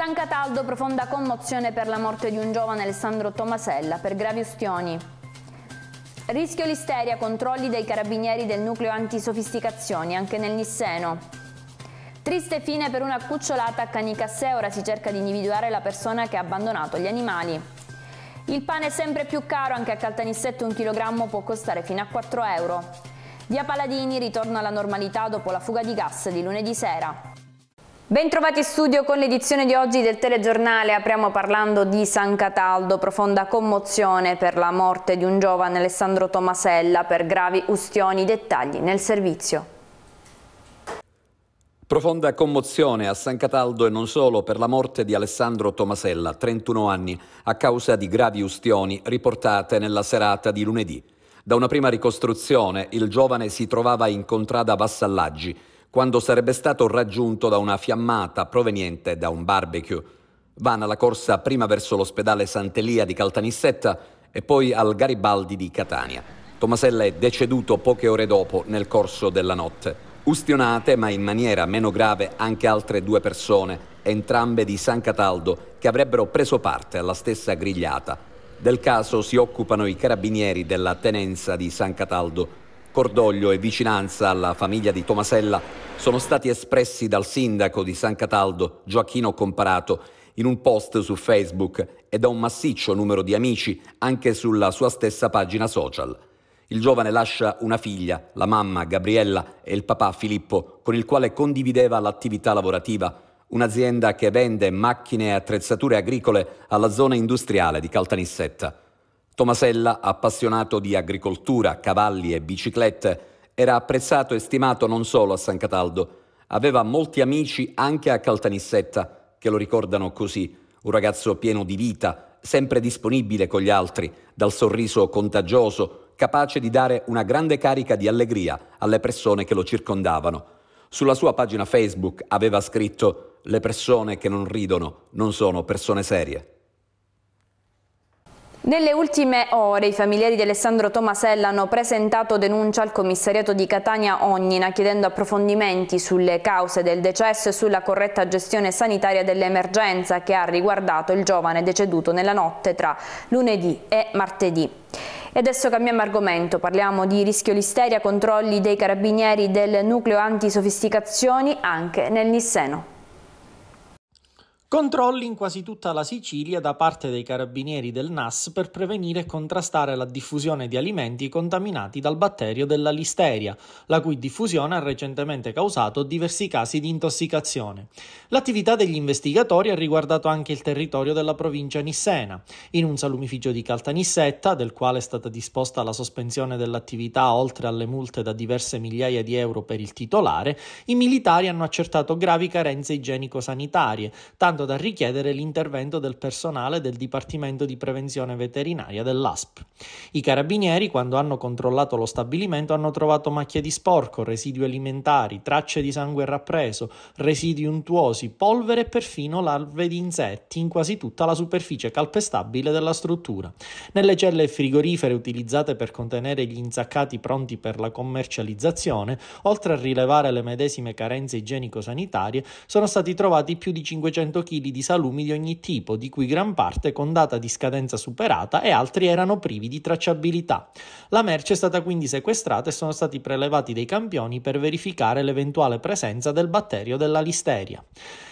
San Cataldo, profonda commozione per la morte di un giovane Alessandro Tomasella per gravi ustioni. Rischio listeria, controlli dei carabinieri del nucleo antisofisticazioni anche nel Nisseno. Triste fine per una cucciolata a Canicassè, ora si cerca di individuare la persona che ha abbandonato gli animali. Il pane è sempre più caro, anche a Caltanissette un chilogrammo può costare fino a 4 euro. Via Paladini ritorna alla normalità dopo la fuga di gas di lunedì sera. Bentrovati in studio con l'edizione di oggi del telegiornale. Apriamo parlando di San Cataldo. Profonda commozione per la morte di un giovane Alessandro Tomasella per gravi ustioni. Dettagli nel servizio. Profonda commozione a San Cataldo e non solo per la morte di Alessandro Tomasella, 31 anni, a causa di gravi ustioni riportate nella serata di lunedì. Da una prima ricostruzione il giovane si trovava in contrada Vassallaggi quando sarebbe stato raggiunto da una fiammata proveniente da un barbecue. Vana la corsa prima verso l'ospedale Sant'Elia di Caltanissetta e poi al Garibaldi di Catania. Tomasella è deceduto poche ore dopo nel corso della notte. Ustionate, ma in maniera meno grave, anche altre due persone, entrambe di San Cataldo, che avrebbero preso parte alla stessa grigliata. Del caso si occupano i carabinieri della tenenza di San Cataldo Cordoglio e vicinanza alla famiglia di Tomasella sono stati espressi dal sindaco di San Cataldo, Gioacchino Comparato, in un post su Facebook e da un massiccio numero di amici anche sulla sua stessa pagina social. Il giovane lascia una figlia, la mamma Gabriella e il papà Filippo, con il quale condivideva l'attività lavorativa, un'azienda che vende macchine e attrezzature agricole alla zona industriale di Caltanissetta. Tomasella, appassionato di agricoltura, cavalli e biciclette, era apprezzato e stimato non solo a San Cataldo, aveva molti amici anche a Caltanissetta, che lo ricordano così, un ragazzo pieno di vita, sempre disponibile con gli altri, dal sorriso contagioso, capace di dare una grande carica di allegria alle persone che lo circondavano. Sulla sua pagina Facebook aveva scritto Le persone che non ridono non sono persone serie. Nelle ultime ore i familiari di Alessandro Tomasella hanno presentato denuncia al commissariato di Catania Ognina chiedendo approfondimenti sulle cause del decesso e sulla corretta gestione sanitaria dell'emergenza che ha riguardato il giovane deceduto nella notte tra lunedì e martedì. E adesso cambiamo argomento, parliamo di rischio listeria, controlli dei carabinieri del nucleo antisofisticazioni anche nel Nisseno. Controlli in quasi tutta la Sicilia da parte dei carabinieri del NAS per prevenire e contrastare la diffusione di alimenti contaminati dal batterio della listeria, la cui diffusione ha recentemente causato diversi casi di intossicazione. L'attività degli investigatori ha riguardato anche il territorio della provincia nissena. In un salumificio di Caltanissetta, del quale è stata disposta la sospensione dell'attività oltre alle multe da diverse migliaia di euro per il titolare, i militari hanno accertato gravi carenze igienico-sanitarie, tanto tanto da richiedere l'intervento del personale del Dipartimento di Prevenzione Veterinaria dell'ASP. I carabinieri, quando hanno controllato lo stabilimento, hanno trovato macchie di sporco, residui alimentari, tracce di sangue rappreso, residui untuosi, polvere e perfino larve di insetti in quasi tutta la superficie calpestabile della struttura. Nelle celle frigorifere utilizzate per contenere gli insaccati pronti per la commercializzazione, oltre a rilevare le medesime carenze igienico-sanitarie, sono stati trovati più di 500 kg di salumi di ogni tipo, di cui gran parte con data di scadenza superata e altri erano privi di tracciabilità. La merce è stata quindi sequestrata e sono stati prelevati dei campioni per verificare l'eventuale presenza del batterio della listeria.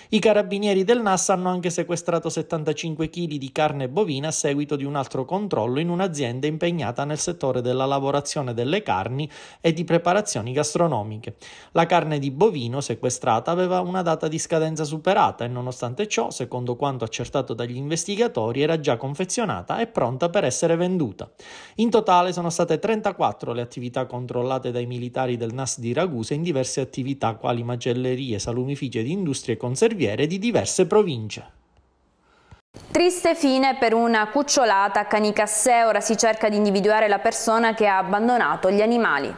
I carabinieri del NAS hanno anche sequestrato 75 kg di carne bovina a seguito di un altro controllo in un'azienda impegnata nel settore della lavorazione delle carni e di preparazioni gastronomiche. La carne di bovino sequestrata aveva una data di scadenza superata e nonostante ciò, secondo quanto accertato dagli investigatori, era già confezionata e pronta per essere venduta. In totale sono state 34 le attività controllate dai militari del NAS di Ragusa in diverse attività quali macellerie, salumifici ed industrie conservative alberghiere di diverse province. Triste fine per una cucciolata a Canicassè, ora si cerca di individuare la persona che ha abbandonato gli animali.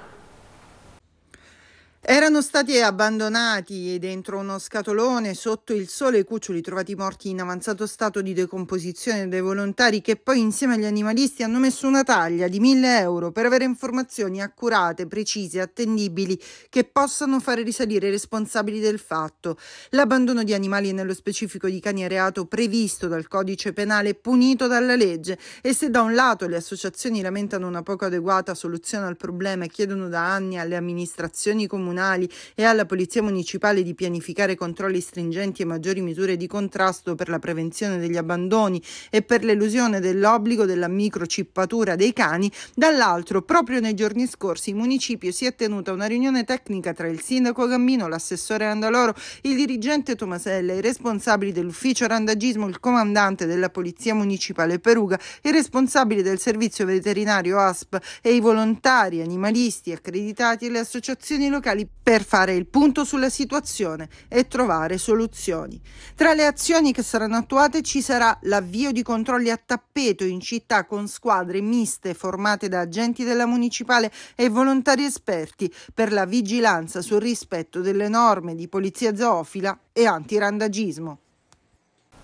Erano stati abbandonati dentro uno scatolone sotto il sole i cuccioli trovati morti in avanzato stato di decomposizione dai volontari che poi insieme agli animalisti hanno messo una taglia di 1000 euro per avere informazioni accurate, precise, attendibili che possano fare risalire i responsabili del fatto. L'abbandono di animali e nello specifico di cani è reato previsto dal codice penale punito dalla legge e se da un lato le associazioni lamentano una poco adeguata soluzione al problema e chiedono da anni alle amministrazioni comunali comunali e alla Polizia Municipale di pianificare controlli stringenti e maggiori misure di contrasto per la prevenzione degli abbandoni e per l'elusione dell'obbligo della microcippatura dei cani, dall'altro proprio nei giorni scorsi in municipio si è tenuta una riunione tecnica tra il sindaco Gambino, l'assessore Andaloro, il dirigente Tomasella, i responsabili dell'ufficio randagismo, il comandante della Polizia Municipale Peruga, i responsabili del servizio veterinario ASP e i volontari animalisti accreditati e le associazioni locali per fare il punto sulla situazione e trovare soluzioni. Tra le azioni che saranno attuate ci sarà l'avvio di controlli a tappeto in città con squadre miste formate da agenti della municipale e volontari esperti per la vigilanza sul rispetto delle norme di polizia zoofila e antirandagismo.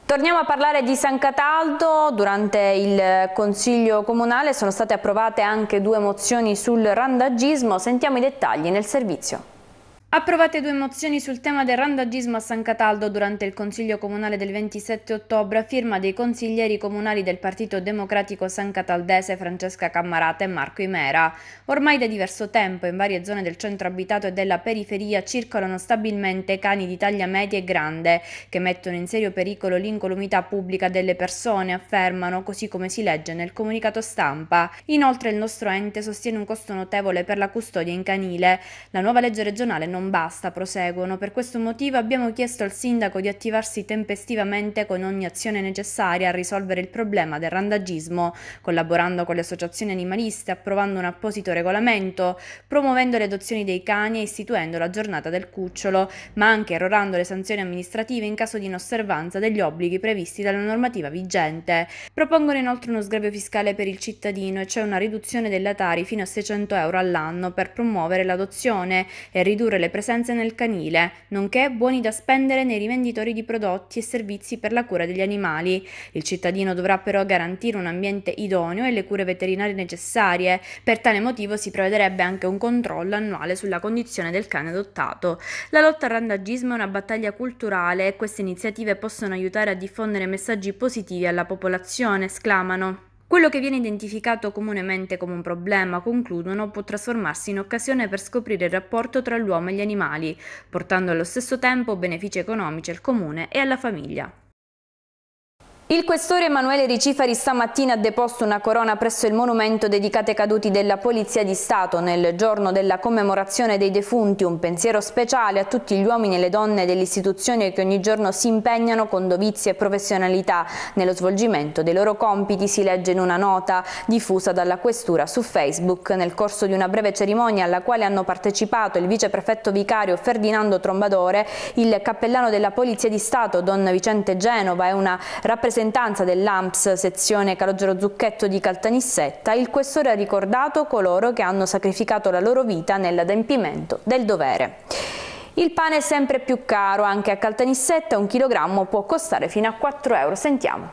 Torniamo a parlare di San Cataldo, durante il Consiglio Comunale sono state approvate anche due mozioni sul randagismo, sentiamo i dettagli nel servizio. Approvate due mozioni sul tema del randagismo a San Cataldo durante il Consiglio Comunale del 27 ottobre a firma dei consiglieri comunali del Partito Democratico San Cataldese Francesca Cammarata e Marco Imera. Ormai da diverso tempo in varie zone del centro abitato e della periferia circolano stabilmente cani di taglia media e grande che mettono in serio pericolo l'incolumità pubblica delle persone, affermano, così come si legge nel comunicato stampa. Inoltre il nostro ente sostiene un costo notevole per la custodia in canile. La nuova legge regionale non non basta, proseguono. Per questo motivo abbiamo chiesto al sindaco di attivarsi tempestivamente con ogni azione necessaria a risolvere il problema del randagismo, collaborando con le associazioni animaliste, approvando un apposito regolamento, promuovendo le adozioni dei cani e istituendo la giornata del cucciolo, ma anche erorando le sanzioni amministrative in caso di inosservanza degli obblighi previsti dalla normativa vigente. Propongono inoltre uno sgravio fiscale per il cittadino e c'è cioè una riduzione della tari fino a 600 euro all'anno per promuovere l'adozione e ridurre le presenze nel canile, nonché buoni da spendere nei rivenditori di prodotti e servizi per la cura degli animali. Il cittadino dovrà però garantire un ambiente idoneo e le cure veterinarie necessarie. Per tale motivo si prevederebbe anche un controllo annuale sulla condizione del cane adottato. La lotta al randagismo è una battaglia culturale e queste iniziative possono aiutare a diffondere messaggi positivi alla popolazione, esclamano. Quello che viene identificato comunemente come un problema, concludono, può trasformarsi in occasione per scoprire il rapporto tra l'uomo e gli animali, portando allo stesso tempo benefici economici al comune e alla famiglia. Il questore Emanuele Ricifari stamattina ha deposto una corona presso il monumento dedicato ai caduti della Polizia di Stato nel giorno della commemorazione dei defunti, un pensiero speciale a tutti gli uomini e le donne dell'istituzione che ogni giorno si impegnano con dovizia e professionalità nello svolgimento dei loro compiti, si legge in una nota diffusa dalla questura su Facebook. Nel corso di una breve cerimonia alla quale hanno partecipato il viceprefetto vicario Ferdinando Trombadore, il cappellano della Polizia di Stato Don Vicente Genova e una rappresentazione rappresentanza dell'AMPS sezione Calogero Zucchetto di Caltanissetta, il questore ha ricordato coloro che hanno sacrificato la loro vita nell'adempimento del dovere. Il pane è sempre più caro, anche a Caltanissetta un chilogrammo può costare fino a 4 euro. Sentiamo.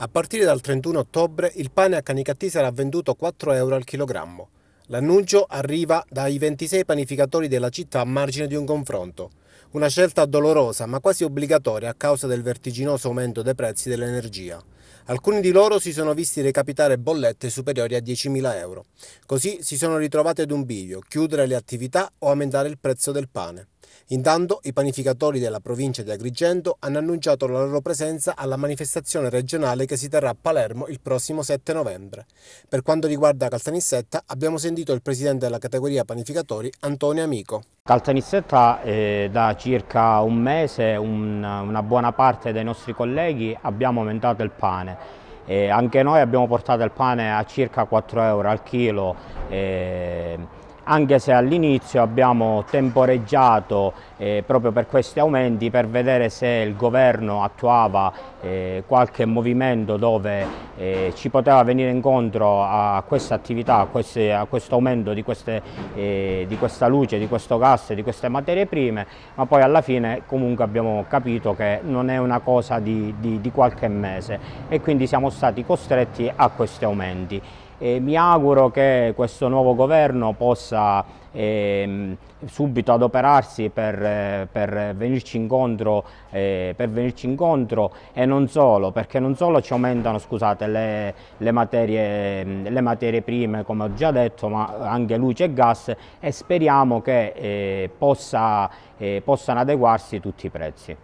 A partire dal 31 ottobre il pane a Canicattì sarà venduto 4 euro al chilogrammo. L'annuncio arriva dai 26 panificatori della città a margine di un confronto. Una scelta dolorosa ma quasi obbligatoria a causa del vertiginoso aumento dei prezzi dell'energia. Alcuni di loro si sono visti recapitare bollette superiori a 10.000 euro. Così si sono ritrovati ad un bivio, chiudere le attività o aumentare il prezzo del pane. Intanto i panificatori della provincia di Agrigento hanno annunciato la loro presenza alla manifestazione regionale che si terrà a Palermo il prossimo 7 novembre. Per quanto riguarda Caltanissetta abbiamo sentito il presidente della categoria panificatori Antonio Amico. Caltanissetta eh, da circa un mese un, una buona parte dei nostri colleghi abbiamo aumentato il pane. Eh, anche noi abbiamo portato il pane a circa 4 euro al chilo. Eh, anche se all'inizio abbiamo temporeggiato eh, proprio per questi aumenti per vedere se il governo attuava eh, qualche movimento dove eh, ci poteva venire incontro a questa attività, a, queste, a questo aumento di, queste, eh, di, questa luce, di questo gas, di queste materie prime, ma poi alla fine comunque abbiamo capito che non è una cosa di, di, di qualche mese e quindi siamo stati costretti a questi aumenti. E mi auguro che questo nuovo governo possa ehm, subito adoperarsi per per, venirci incontro, eh, per, venirci incontro, e non solo, perché non solo ci aumentano scusate, le, le, materie, le, materie, prime come ho già detto ma anche luce e gas e speriamo che eh, possa, eh, possano adeguarsi tutti i prezzi.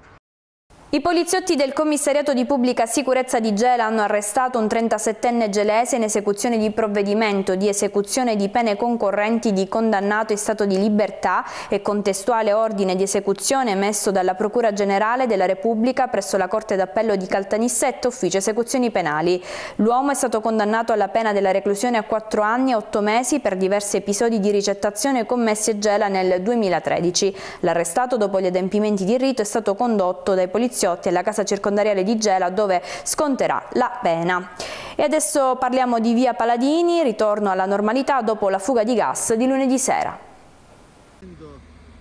I poliziotti del commissariato di pubblica sicurezza di Gela hanno arrestato un 37enne gelese in esecuzione di provvedimento di esecuzione di pene concorrenti di condannato in stato di libertà e contestuale ordine di esecuzione emesso dalla Procura Generale della Repubblica presso la Corte d'Appello di Caltanissetto, ufficio esecuzioni penali. L'uomo è stato condannato alla pena della reclusione a 4 anni e 8 mesi per diversi episodi di ricettazione commessi a Gela nel 2013. L'arrestato dopo gli adempimenti di rito è stato condotto dai poliziotti Preziotti alla casa circondariale di Gela dove sconterà la pena. E adesso parliamo di via Paladini, ritorno alla normalità dopo la fuga di gas di lunedì sera.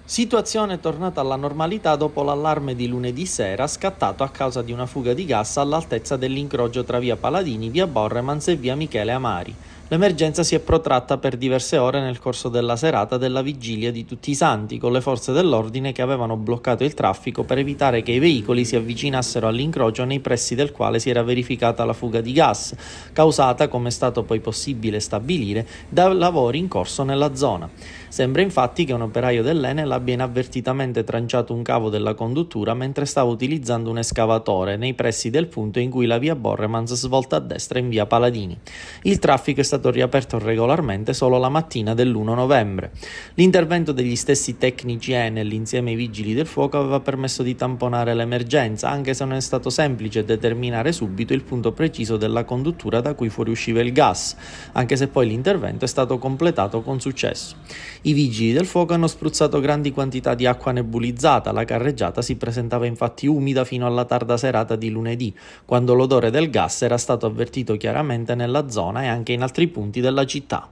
Situazione tornata alla normalità dopo l'allarme di lunedì sera scattato a causa di una fuga di gas all'altezza dell'incrocio tra via Paladini, via Borremans e via Michele Amari. L'emergenza si è protratta per diverse ore nel corso della serata della vigilia di Tutti i Santi, con le forze dell'ordine che avevano bloccato il traffico per evitare che i veicoli si avvicinassero all'incrocio nei pressi del quale si era verificata la fuga di gas, causata, come è stato poi possibile stabilire, da lavori in corso nella zona. Sembra infatti che un operaio dell'Enel abbia inavvertitamente tranciato un cavo della conduttura mentre stava utilizzando un escavatore nei pressi del punto in cui la via Borremans svolta a destra in via Paladini. Il traffico è stato stato riaperto regolarmente solo la mattina dell'1 novembre. L'intervento degli stessi tecnici Enel insieme ai vigili del fuoco aveva permesso di tamponare l'emergenza, anche se non è stato semplice determinare subito il punto preciso della conduttura da cui fuoriusciva il gas, anche se poi l'intervento è stato completato con successo. I vigili del fuoco hanno spruzzato grandi quantità di acqua nebulizzata, la carreggiata si presentava infatti umida fino alla tarda serata di lunedì, quando l'odore del gas era stato avvertito chiaramente nella zona e anche in altri punti della città.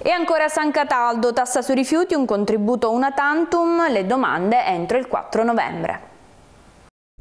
E ancora San Cataldo, tassa sui rifiuti, un contributo una tantum, le domande entro il 4 novembre.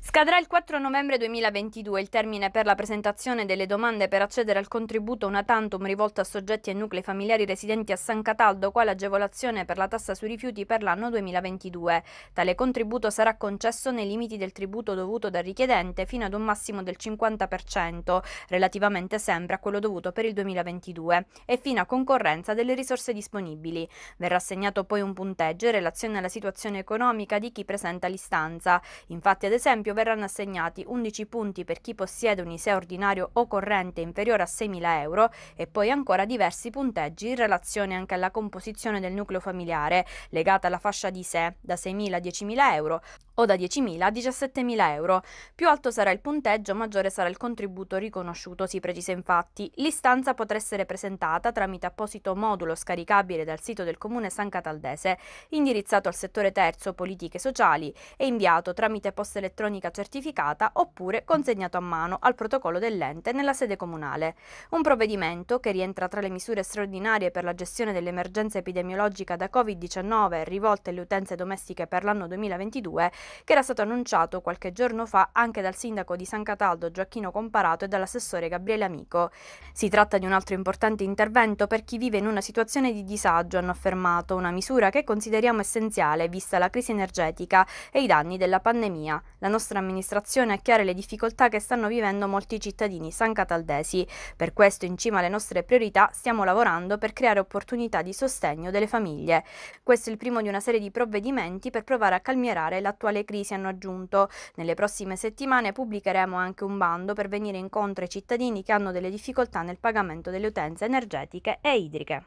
Scadrà il 4 novembre 2022 il termine per la presentazione delle domande per accedere al contributo una tantum rivolto a soggetti e nuclei familiari residenti a San Cataldo, quale agevolazione per la tassa sui rifiuti per l'anno 2022. Tale contributo sarà concesso nei limiti del tributo dovuto dal richiedente fino ad un massimo del 50%, relativamente sempre a quello dovuto per il 2022, e fino a concorrenza delle risorse disponibili. Verrà assegnato poi un punteggio in relazione alla situazione economica di chi presenta l'istanza. Infatti, ad esempio, verranno assegnati 11 punti per chi possiede un ISEE ordinario o corrente inferiore a 6.000 euro e poi ancora diversi punteggi in relazione anche alla composizione del nucleo familiare, legata alla fascia di ISEE da 6.000 a 10.000 euro o da 10.000 a 17.000 euro. Più alto sarà il punteggio, maggiore sarà il contributo riconosciuto, si precisa infatti. L'istanza potrà essere presentata tramite apposito modulo scaricabile dal sito del Comune San Cataldese, indirizzato al settore terzo politiche sociali e inviato tramite posta elettronica elettronica certificata oppure consegnato a mano al protocollo dell'ente nella sede comunale. Un provvedimento che rientra tra le misure straordinarie per la gestione dell'emergenza epidemiologica da Covid-19 rivolte alle utenze domestiche per l'anno 2022, che era stato annunciato qualche giorno fa anche dal sindaco di San Cataldo Gioacchino Comparato e dall'assessore Gabriele Amico. Si tratta di un altro importante intervento per chi vive in una situazione di disagio, hanno affermato, una misura che consideriamo essenziale vista la crisi energetica e i danni della pandemia. La nostra nostra amministrazione a chiare le difficoltà che stanno vivendo molti cittadini sancataldesi. Per questo, in cima alle nostre priorità, stiamo lavorando per creare opportunità di sostegno delle famiglie. Questo è il primo di una serie di provvedimenti per provare a calmierare l'attuale crisi, hanno aggiunto. Nelle prossime settimane pubblicheremo anche un bando per venire incontro ai cittadini che hanno delle difficoltà nel pagamento delle utenze energetiche e idriche.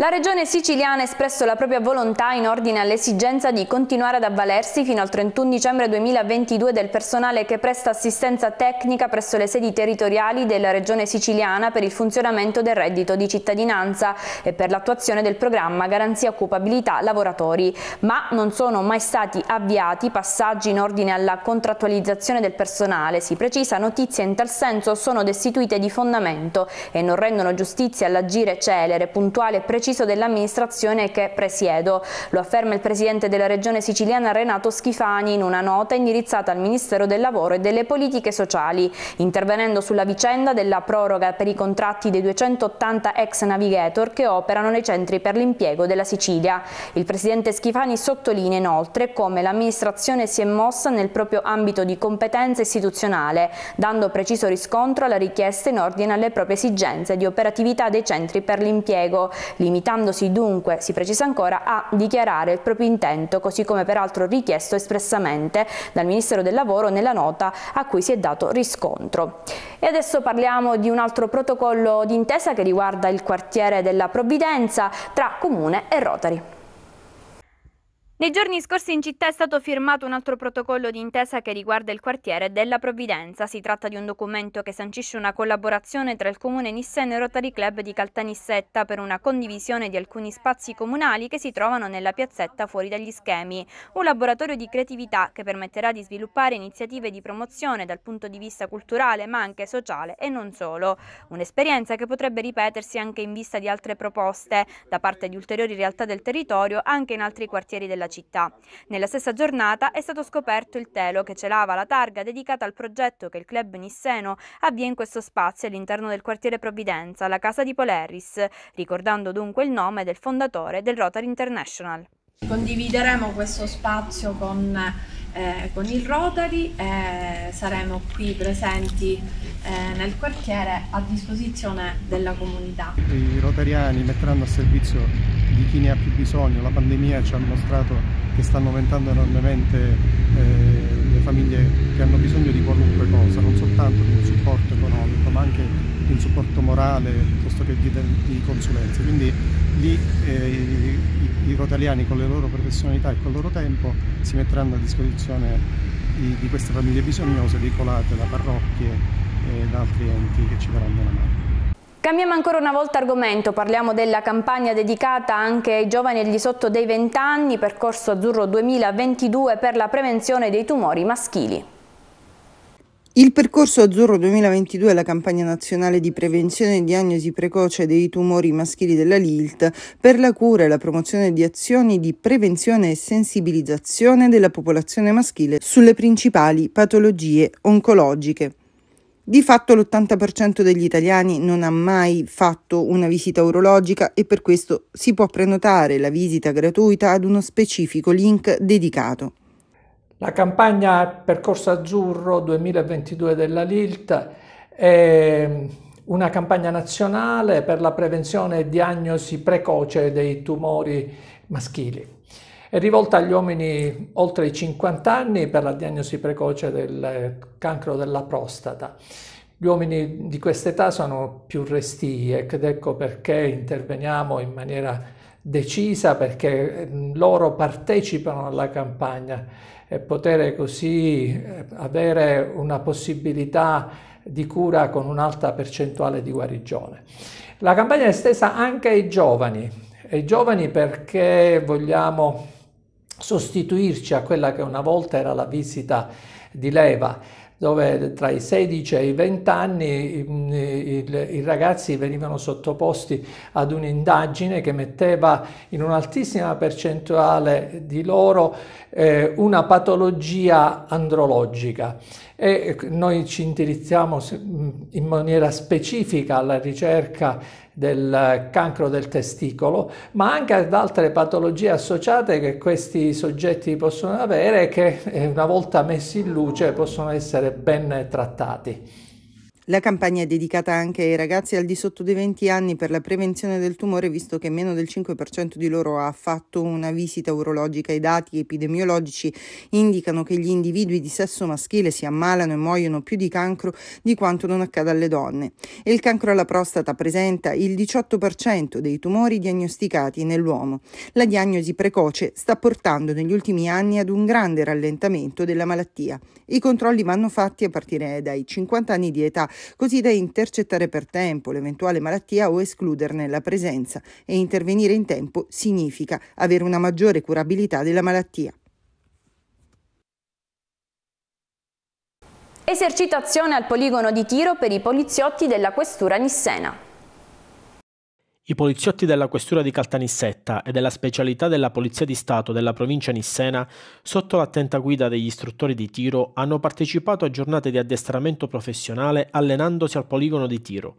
La regione siciliana ha espresso la propria volontà in ordine all'esigenza di continuare ad avvalersi fino al 31 dicembre 2022 del personale che presta assistenza tecnica presso le sedi territoriali della regione siciliana per il funzionamento del reddito di cittadinanza e per l'attuazione del programma Garanzia Occupabilità Lavoratori, ma non sono mai stati avviati passaggi in ordine alla contrattualizzazione del personale. Si precisa notizie in tal senso sono destituite di fondamento e non rendono giustizia all'agire celere, puntuale e preciso deciso dell'amministrazione che presiedo. Lo afferma il presidente della regione siciliana Renato Schifani in una nota indirizzata al Ministero del Lavoro e delle Politiche Sociali, intervenendo sulla vicenda della proroga per i contratti dei 280 ex navigator che operano nei centri per l'impiego della Sicilia. Il presidente Schifani sottolinea inoltre come l'amministrazione si è mossa nel proprio ambito di competenza istituzionale, dando preciso riscontro alla richiesta in ordine alle proprie esigenze di operatività dei centri per l'impiego, limitando limitandosi dunque, si precisa ancora, a dichiarare il proprio intento, così come peraltro richiesto espressamente dal Ministero del Lavoro nella nota a cui si è dato riscontro. E adesso parliamo di un altro protocollo d'intesa che riguarda il quartiere della Provvidenza tra Comune e Rotary. Nei giorni scorsi in città è stato firmato un altro protocollo d'intesa che riguarda il quartiere della Provvidenza. Si tratta di un documento che sancisce una collaborazione tra il comune Nissen e Rotary Club di Caltanissetta per una condivisione di alcuni spazi comunali che si trovano nella piazzetta fuori dagli schemi. Un laboratorio di creatività che permetterà di sviluppare iniziative di promozione dal punto di vista culturale ma anche sociale e non solo. Un'esperienza che potrebbe ripetersi anche in vista di altre proposte da parte di ulteriori realtà del territorio anche in altri quartieri della città città. Nella stessa giornata è stato scoperto il telo che celava la targa dedicata al progetto che il club nisseno avvia in questo spazio all'interno del quartiere Provvidenza, la casa di Polaris, ricordando dunque il nome del fondatore del Rotary International. Condivideremo questo spazio con eh, con il Rotary e eh, saremo qui presenti eh, nel quartiere a disposizione della comunità. I rotariani metteranno a servizio di chi ne ha più bisogno, la pandemia ci ha mostrato che stanno aumentando enormemente eh, le famiglie che hanno bisogno di qualunque cosa, non soltanto di un supporto economico ma anche di un supporto morale piuttosto che di, di consulenze. Quindi lì eh, i i rotaliani con le loro professionalità e col loro tempo si metteranno a disposizione di, di queste famiglie bisognose veicolate da parrocchie e da altri enti che ci daranno la mano. Cambiamo ancora una volta argomento, parliamo della campagna dedicata anche ai giovani al di sotto dei 20 anni, percorso azzurro 2022 per la prevenzione dei tumori maschili. Il percorso Azzurro 2022 è la campagna nazionale di prevenzione e diagnosi precoce dei tumori maschili della LILT per la cura e la promozione di azioni di prevenzione e sensibilizzazione della popolazione maschile sulle principali patologie oncologiche. Di fatto l'80% degli italiani non ha mai fatto una visita urologica e per questo si può prenotare la visita gratuita ad uno specifico link dedicato. La campagna Percorso Azzurro 2022 della LILT è una campagna nazionale per la prevenzione e diagnosi precoce dei tumori maschili. È rivolta agli uomini oltre i 50 anni per la diagnosi precoce del cancro della prostata. Gli uomini di questa età sono più restii ed ecco perché interveniamo in maniera decisa perché mm, loro partecipano alla campagna e poter così eh, avere una possibilità di cura con un'alta percentuale di guarigione. La campagna è estesa anche ai giovani, ai giovani perché vogliamo sostituirci a quella che una volta era la visita di leva, dove tra i 16 e i 20 anni i, mm, i, i ragazzi venivano sottoposti ad un'indagine che metteva in un'altissima percentuale di loro eh, una patologia andrologica e noi ci indirizziamo in maniera specifica alla ricerca del cancro del testicolo, ma anche ad altre patologie associate che questi soggetti possono avere e che eh, una volta messi in luce possono essere ben trattati. La campagna è dedicata anche ai ragazzi al di sotto dei 20 anni per la prevenzione del tumore, visto che meno del 5% di loro ha fatto una visita urologica. I dati epidemiologici indicano che gli individui di sesso maschile si ammalano e muoiono più di cancro di quanto non accada alle donne. E il cancro alla prostata presenta il 18% dei tumori diagnosticati nell'uomo. La diagnosi precoce sta portando negli ultimi anni ad un grande rallentamento della malattia. I controlli vanno fatti a partire dai 50 anni di età così da intercettare per tempo l'eventuale malattia o escluderne la presenza e intervenire in tempo significa avere una maggiore curabilità della malattia. Esercitazione al poligono di tiro per i poliziotti della Questura Nissena. I poliziotti della questura di Caltanissetta e della specialità della Polizia di Stato della provincia nissena, sotto l'attenta guida degli istruttori di tiro, hanno partecipato a giornate di addestramento professionale allenandosi al poligono di tiro.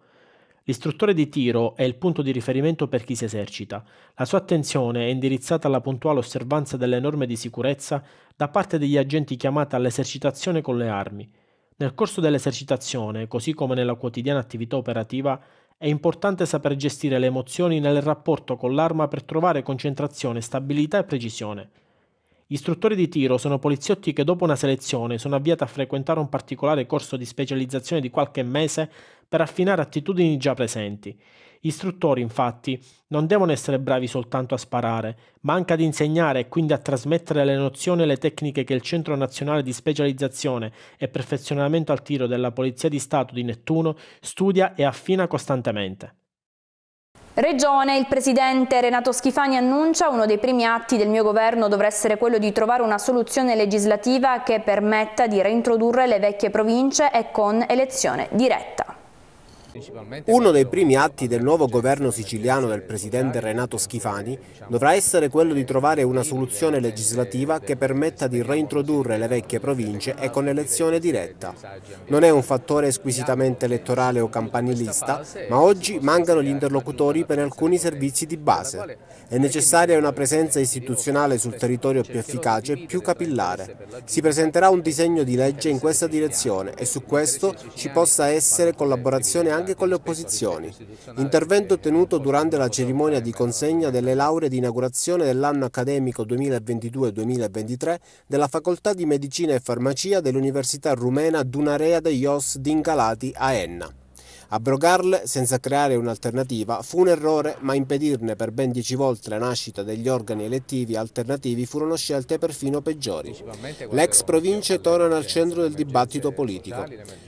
L'istruttore di tiro è il punto di riferimento per chi si esercita. La sua attenzione è indirizzata alla puntuale osservanza delle norme di sicurezza da parte degli agenti chiamati all'esercitazione con le armi. Nel corso dell'esercitazione, così come nella quotidiana attività operativa, è importante saper gestire le emozioni nel rapporto con l'arma per trovare concentrazione, stabilità e precisione. Gli istruttori di tiro sono poliziotti che dopo una selezione sono avviati a frequentare un particolare corso di specializzazione di qualche mese per affinare attitudini già presenti istruttori, infatti, non devono essere bravi soltanto a sparare, ma anche ad insegnare e quindi a trasmettere le nozioni e le tecniche che il Centro Nazionale di Specializzazione e Perfezionamento al Tiro della Polizia di Stato di Nettuno studia e affina costantemente. Regione, il presidente Renato Schifani annuncia uno dei primi atti del mio governo dovrà essere quello di trovare una soluzione legislativa che permetta di reintrodurre le vecchie province e con elezione diretta. Uno dei primi atti del nuovo governo siciliano del presidente Renato Schifani dovrà essere quello di trovare una soluzione legislativa che permetta di reintrodurre le vecchie province e con elezione diretta. Non è un fattore squisitamente elettorale o campanilista, ma oggi mancano gli interlocutori per alcuni servizi di base. È necessaria una presenza istituzionale sul territorio più efficace e più capillare. Si presenterà un disegno di legge in questa direzione e su questo ci possa essere collaborazione anche anche con le opposizioni. Intervento tenuto durante la cerimonia di consegna delle lauree di inaugurazione dell'anno accademico 2022-2023 della Facoltà di Medicina e Farmacia dell'Università Rumena Dunarea de Ios di Ingalati a Enna. Abrogarle senza creare un'alternativa fu un errore, ma impedirne per ben dieci volte la nascita degli organi elettivi alternativi furono scelte perfino peggiori. L'ex province tornano al centro del dibattito politico,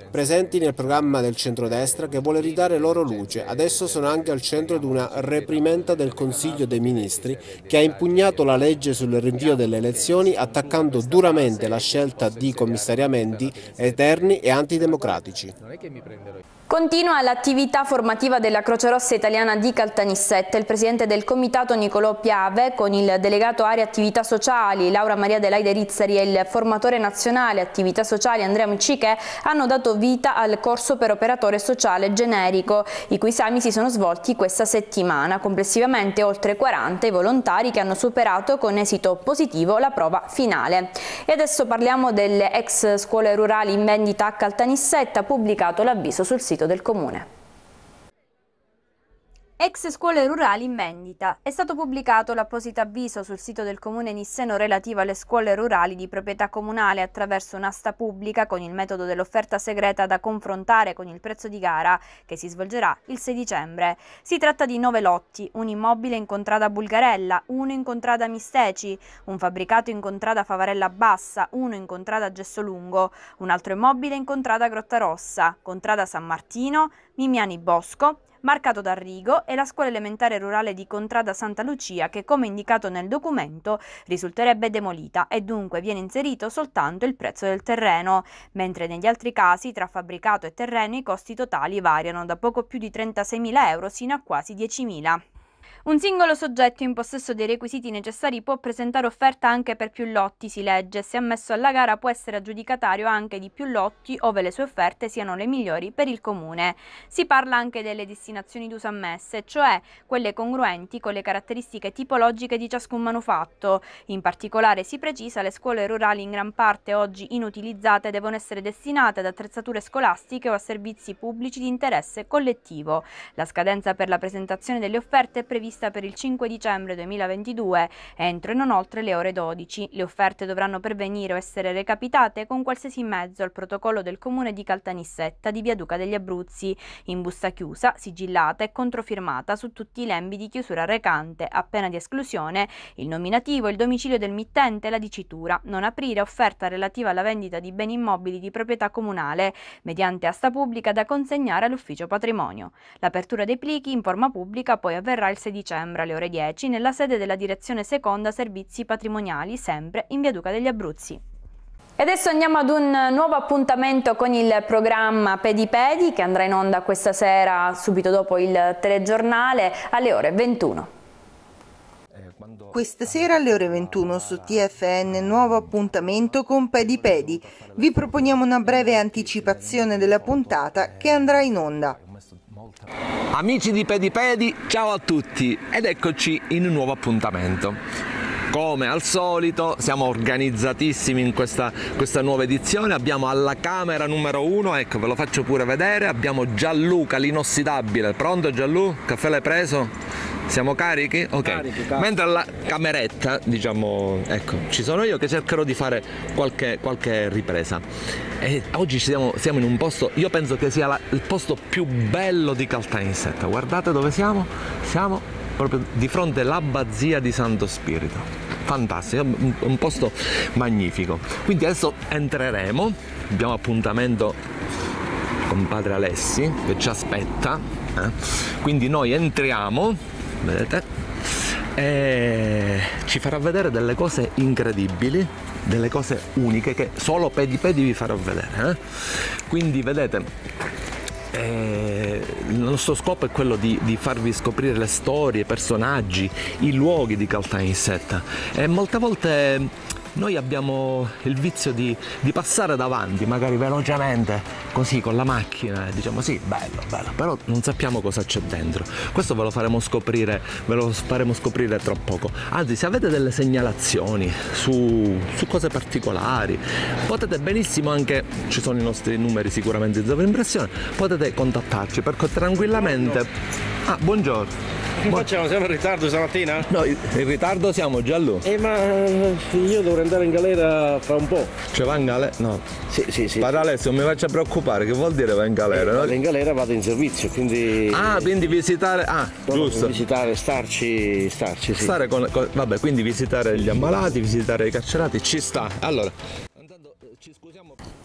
presenti nel programma del centrodestra che vuole ridare loro luce. Adesso sono anche al centro di una reprimenda del Consiglio dei Ministri che ha impugnato la legge sul rinvio delle elezioni attaccando duramente la scelta di commissariamenti eterni e antidemocratici. Continua l'attività formativa della Croce Rossa Italiana di Caltanissette. Il presidente del comitato Nicolò Piave con il delegato area attività sociali Laura Maria Delaide Rizzari e il formatore nazionale attività sociali Andrea Miccichè hanno dato vita al corso per operatore sociale generico, i cui esami si sono svolti questa settimana. Complessivamente oltre 40 volontari che hanno superato con esito positivo la prova finale. E adesso parliamo delle ex scuole rurali in vendita a Caltanissetta, pubblicato l'avviso sul sito del comune. Ex scuole rurali in vendita. È stato pubblicato l'apposito avviso sul sito del comune Nisseno relativo alle scuole rurali di proprietà comunale attraverso un'asta pubblica con il metodo dell'offerta segreta da confrontare con il prezzo di gara che si svolgerà il 6 dicembre. Si tratta di nove lotti, un immobile in contrada Bulgarella, uno in contrada Misteci, un fabbricato in contrada Favarella Bassa, uno in contrada Gessolungo, un altro immobile in contrada Grotta Rossa, contrada San Martino, Mimiani Bosco, marcato d'Arrigo e la scuola elementare rurale di Contrada Santa Lucia che, come indicato nel documento, risulterebbe demolita e dunque viene inserito soltanto il prezzo del terreno, mentre negli altri casi tra fabbricato e terreno i costi totali variano da poco più di 36.000 euro sino a quasi 10.000. Un singolo soggetto in possesso dei requisiti necessari può presentare offerta anche per più lotti, si legge, se ammesso alla gara può essere aggiudicatario anche di più lotti ove le sue offerte siano le migliori per il comune. Si parla anche delle destinazioni d'uso ammesse, cioè quelle congruenti con le caratteristiche tipologiche di ciascun manufatto. In particolare si precisa le scuole rurali in gran parte oggi inutilizzate devono essere destinate ad attrezzature scolastiche o a servizi pubblici di interesse collettivo. La scadenza per la presentazione delle offerte è prevista per il 5 dicembre 2022 entro e non oltre le ore 12. Le offerte dovranno pervenire o essere recapitate con qualsiasi mezzo al protocollo del comune di Caltanissetta di Via Duca degli Abruzzi in busta chiusa, sigillata e controfirmata su tutti i lembi di chiusura recante, appena di esclusione, il nominativo, il domicilio del mittente e la dicitura. Non aprire offerta relativa alla vendita di beni immobili di proprietà comunale mediante asta pubblica da consegnare all'ufficio patrimonio. L'apertura dei plichi in forma pubblica poi avverrà il 6 dicembre alle ore 10 nella sede della Direzione Seconda Servizi Patrimoniali, sempre in Via Duca degli Abruzzi. E adesso andiamo ad un nuovo appuntamento con il programma Pedi Pedi che andrà in onda questa sera subito dopo il telegiornale alle ore 21. Questa sera alle ore 21 su TFN nuovo appuntamento con Pedi Pedi. Vi proponiamo una breve anticipazione della puntata che andrà in onda. Amici di Pedipedi, ciao a tutti ed eccoci in un nuovo appuntamento come al solito siamo organizzatissimi in questa, questa nuova edizione, abbiamo alla camera numero uno, ecco ve lo faccio pure vedere, abbiamo Gianluca l'inossidabile, pronto Gianluca? Caffè l'hai preso? Siamo carichi? Ok. Carichi, carichi. Mentre alla cameretta, diciamo, ecco, ci sono io che cercherò di fare qualche, qualche ripresa. E oggi siamo, siamo, in un posto, io penso che sia la, il posto più bello di Caltanissetta. Guardate dove siamo. Siamo proprio di fronte all'abbazia di Santo Spirito. Fantastico, un posto magnifico. Quindi adesso entreremo, abbiamo appuntamento con padre Alessi che ci aspetta. Eh? Quindi noi entriamo, vedete, e ci farà vedere delle cose incredibili, delle cose uniche che solo pedi pedi vi farò vedere. Eh? Quindi vedete, eh, il nostro scopo è quello di, di, farvi scoprire le storie, i personaggi, i luoghi di Caltanissetta e molte volte noi abbiamo il vizio di, di passare davanti, magari velocemente, così con la macchina, e diciamo sì, bello, bello, però non sappiamo cosa c'è dentro. Questo ve lo faremo scoprire, ve lo faremo scoprire tra poco. Anzi, se avete delle segnalazioni su, su cose particolari, potete benissimo anche, ci sono i nostri numeri sicuramente di sovraimpressione, potete contattarci perché tranquillamente Ah, buongiorno. Ma siamo in ritardo stamattina? No, in ritardo siamo già lì. Eh ma eh, io dovrei andare in galera fra un po'. Cioè va in galera? No. Sì, sì, sì. Padre Alessio, non mi faccia preoccupare, che vuol dire va in galera? Eh, no? In galera vado in servizio, quindi. Ah, quindi visitare. Ah, no, giusto. Visitare, starci, starci, sì. Stare con, con. Vabbè, quindi visitare gli ammalati, visitare i carcerati, ci sta. Allora.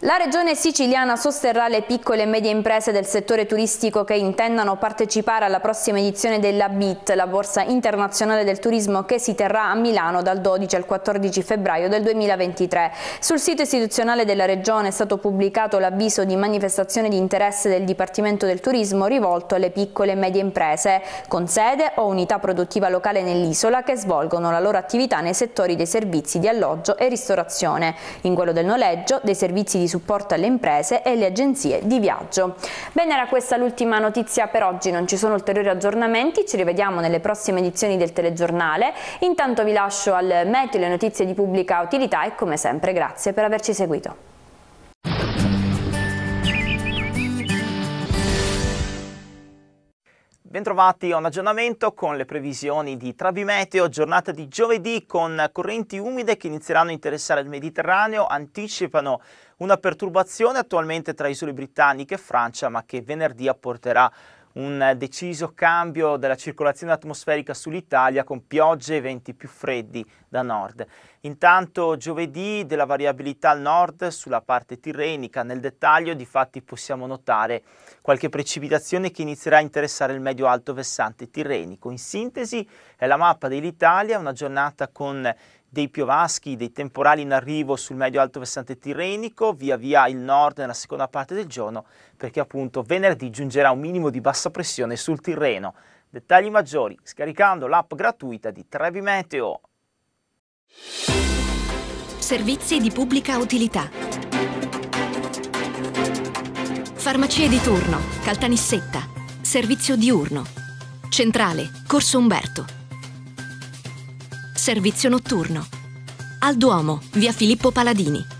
La regione siciliana sosterrà le piccole e medie imprese del settore turistico che intendano partecipare alla prossima edizione della BIT, la Borsa Internazionale del Turismo che si terrà a Milano dal 12 al 14 febbraio del 2023. Sul sito istituzionale della regione è stato pubblicato l'avviso di manifestazione di interesse del Dipartimento del Turismo rivolto alle piccole e medie imprese con sede o unità produttiva locale nell'isola che svolgono la loro attività nei settori dei servizi di alloggio e ristorazione, in quello del noleggio noleggio, dei servizi di supporto alle imprese e le agenzie di viaggio. Bene, era questa l'ultima notizia per oggi, non ci sono ulteriori aggiornamenti, ci rivediamo nelle prossime edizioni del telegiornale. Intanto vi lascio al meteo le notizie di pubblica utilità e come sempre grazie per averci seguito. Bentrovati a un aggiornamento con le previsioni di Trabimeteo, giornata di giovedì con correnti umide che inizieranno a interessare il Mediterraneo, anticipano una perturbazione attualmente tra isole britanniche e Francia ma che venerdì apporterà un deciso cambio della circolazione atmosferica sull'Italia con piogge e venti più freddi da nord. Intanto giovedì della variabilità al nord sulla parte tirrenica, nel dettaglio di fatti possiamo notare qualche precipitazione che inizierà a interessare il medio alto versante tirrenico. In sintesi è la mappa dell'Italia, una giornata con dei piovaschi, dei temporali in arrivo sul medio-alto versante tirrenico, via via il nord nella seconda parte del giorno, perché appunto venerdì giungerà un minimo di bassa pressione sul Tirreno. Dettagli maggiori scaricando l'app gratuita di Trevi Meteo. Servizi di pubblica utilità. Farmacie di turno, Caltanissetta, servizio diurno. Centrale, Corso Umberto servizio notturno. Al Duomo, via Filippo Paladini